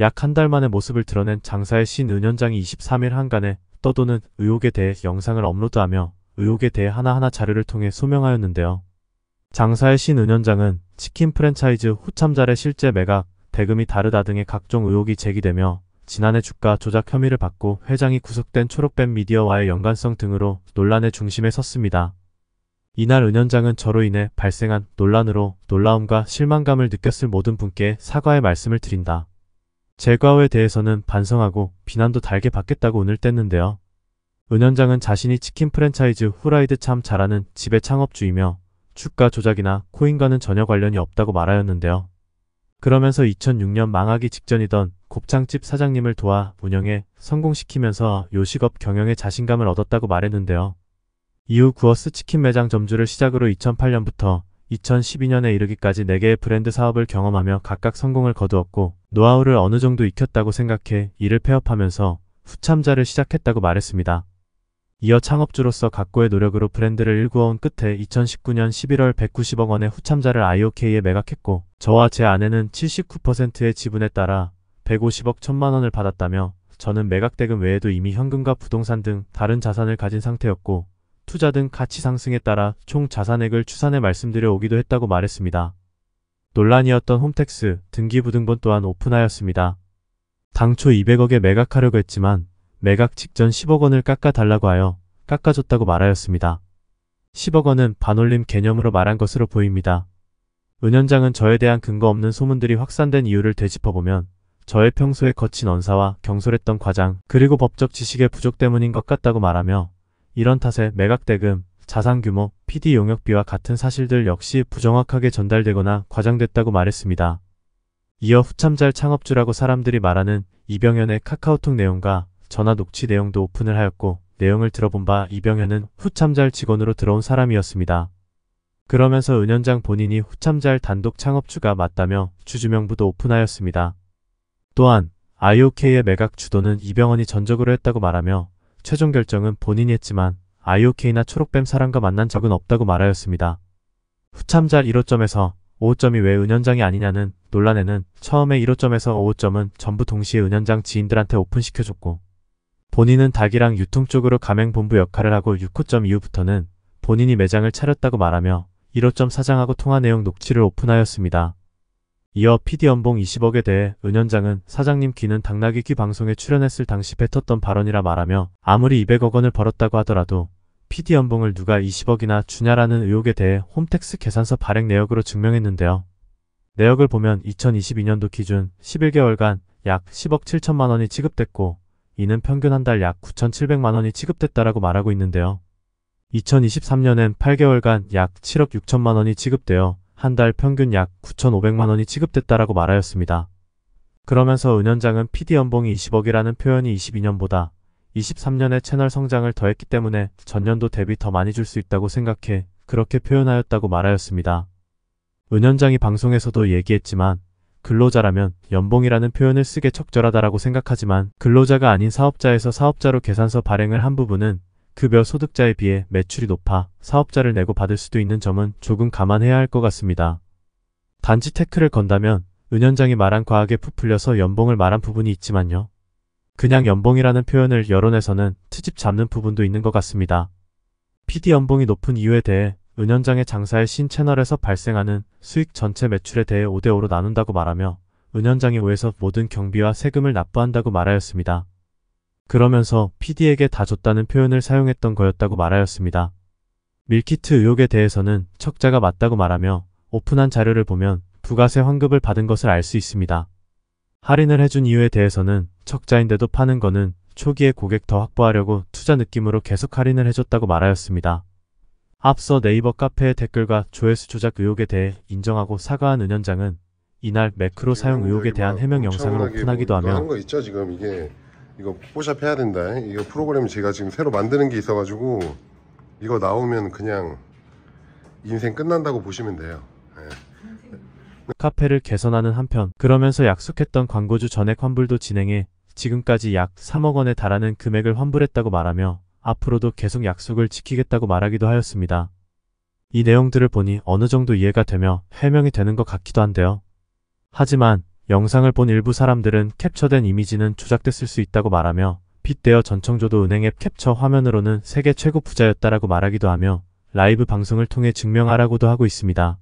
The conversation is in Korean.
약 한 달 만에 모습을 드러낸 장사의 신 은현장이 23일 한간에 떠도는 의혹에 대해 영상을 업로드하며 의혹에 대해 하나하나 자료를 통해 소명하였는데요. 장사의 신 은현장은 치킨 프랜차이즈 후참자의 실제 매각, 대금이 다르다 등의 각종 의혹이 제기되며 지난해 주가 조작 혐의를 받고 회장이 구속된 초록뱀 미디어와의 연관성 등으로 논란의 중심에 섰습니다. 이날 은현장은 저로 인해 발생한 논란으로 놀라움과 실망감을 느꼈을 모든 분께 사과의 말씀을 드린다. 제과오에 대해서는 반성하고 비난도 달게 받겠다고 운을 뗐는데요. 은현장은 자신이 치킨 프랜차이즈 후라이드 참 잘하는 집의 창업주이며 주가 조작이나 코인과는 전혀 관련이 없다고 말하였는데요. 그러면서 2006년 망하기 직전이던 곱창집 사장님을 도와 운영해 성공시키면서 요식업 경영에 자신감을 얻었다고 말했는데요. 이후 구어스 치킨 매장 점주를 시작으로 2008년부터 2012년에 이르기까지 4개의 브랜드 사업을 경험하며 각각 성공을 거두었고 노하우를 어느 정도 익혔다고 생각해 이를 폐업하면서 후참자를 시작했다고 말했습니다. 이어 창업주로서 각고의 노력으로 브랜드를 일구어온 끝에 2019년 11월 190억 원의 후참자를 IOK에 매각했고 저와 제 아내는 79%의 지분에 따라 150억 천만 원을 받았다며 저는 매각대금 외에도 이미 현금과 부동산 등 다른 자산을 가진 상태였고 투자 등 가치 상승에 따라 총 자산액을 추산해 말씀드려 오기도 했다고 말했습니다. 논란이었던 홈택스 등기부등본 또한 오픈하였습니다. 당초 200억에 매각하려고 했지만 매각 직전 10억 원을 깎아달라고 하여 깎아줬다고 말하였습니다. 10억 원은 반올림 개념으로 말한 것으로 보입니다. 은현장은 저에 대한 근거 없는 소문들이 확산된 이유를 되짚어보면 저의 평소에 거친 언사와 경솔했던 과장 그리고 법적 지식의 부족 때문인 것 같다고 말하며 이런 탓에 매각대금 자산 규모, PD 용역비와 같은 사실들 역시 부정확하게 전달되거나 과장됐다고 말했습니다. 이어 후참잘 창업주라고 사람들이 말하는 이병현의 카카오톡 내용과 전화 녹취 내용도 오픈을 하였고 내용을 들어본 바 이병현은 후참잘 직원으로 들어온 사람이었습니다. 그러면서 은현장 본인이 후참잘 단독 창업주가 맞다며 주주명부도 오픈하였습니다. 또한 IOK의 매각 주도는 이병헌이 전적으로 했다고 말하며 최종 결정은 본인이 했지만 IOK나 초록뱀 사람과 만난 적은 없다고 말하였습니다. 후참잘 1호점에서 5호점이 왜 은연장이 아니냐는 논란에는 처음에 1호점에서 5호점은 전부 동시에 은연장 지인들한테 오픈시켜줬고 본인은 닭이랑 유통 쪽으로 가맹본부 역할을 하고 6호점 이후부터는 본인이 매장을 차렸다고 말하며 1호점 사장하고 통화 내용 녹취를 오픈하였습니다. 이어 PD 연봉 20억에 대해 은현장은 사장님 귀는 당나귀 귀 방송에 출연했을 당시 뱉었던 발언이라 말하며 아무리 200억 원을 벌었다고 하더라도 PD 연봉을 누가 20억이나 주냐라는 의혹에 대해 홈택스 계산서 발행 내역으로 증명했는데요. 내역을 보면 2022년도 기준 11개월간 약 10억 7천만 원이 지급됐고 이는 평균 한 달 약 9,700만 원이 지급됐다라고 말하고 있는데요. 2023년엔 8개월간 약 7억 6천만 원이 지급되어 한 달 평균 약 9,500만 원이 지급됐다라고 말하였습니다. 그러면서 은현장은 PD 연봉이 20억이라는 표현이 22년보다 23년의 채널 성장을 더했기 때문에 전년도 대비 더 많이 줄 수 있다고 생각해 그렇게 표현하였다고 말하였습니다. 은 현장이 방송에서도 얘기했지만 근로자라면 연봉이라는 표현을 쓰게 적절하다라고 생각하지만 근로자가 아닌 사업자에서 사업자로 계산서 발행을 한 부분은 급여 소득자에 비해 매출이 높아 사업자를 내고 받을 수도 있는 점은 조금 감안해야 할 것 같습니다. 단지 테크를 건다면 은현장이 말한 과학에 부풀려서 연봉을 말한 부분이 있지만요. 그냥 연봉이라는 표현을 여론에서는 트집 잡는 부분도 있는 것 같습니다. PD 연봉이 높은 이유에 대해 은연장의 장사의 신채널에서 발생하는 수익 전체 매출에 대해 5대5로 나눈다고 말하며 은연장이 오에서 모든 경비와 세금을 납부한다고 말하였습니다. 그러면서 PD에게 다 줬다는 표현을 사용했던 거였다고 말하였습니다. 밀키트 의혹에 대해서는 척자가 맞다고 말하며 오픈한 자료를 보면 부가세 환급을 받은 것을 알 수 있습니다. 할인을 해준 이유에 대해서는 적자인데도 파는 거는 초기에 고객 더 확보하려고 투자 느낌으로 계속 할인을 해줬다고 말하였습니다. 앞서 네이버 카페의 댓글과 조회수 조작 의혹에 대해 인정하고 사과한 은 현장은 이날 매크로 사용 의혹에 대한 해명 영상을 오픈하기도 뭐 하며 한거 있죠 지금 이게 이거 포샵 해야 된다 이거 프로그램 제가 지금 새로 만드는 게 있어가지고 이거 나오면 그냥 인생 끝난다고 보시면 돼요 카페를 개선하는 한편 그러면서 약속했던 광고주 전액 환불도 진행해 지금까지 약 3억 원에 달하는 금액을 환불했다고 말하며 앞으로도 계속 약속을 지키겠다고 말하기도 하였습니다. 이 내용들을 보니 어느 정도 이해가 되며 해명이 되는 것 같기도 한데요. 하지만 영상을 본 일부 사람들은 캡처된 이미지는 조작됐을 수 있다고 말하며 빗대어 전청조도 은행앱 캡처 화면으로는 세계 최고 부자였다라고 말하기도 하며 라이브 방송을 통해 증명하라고도 하고 있습니다.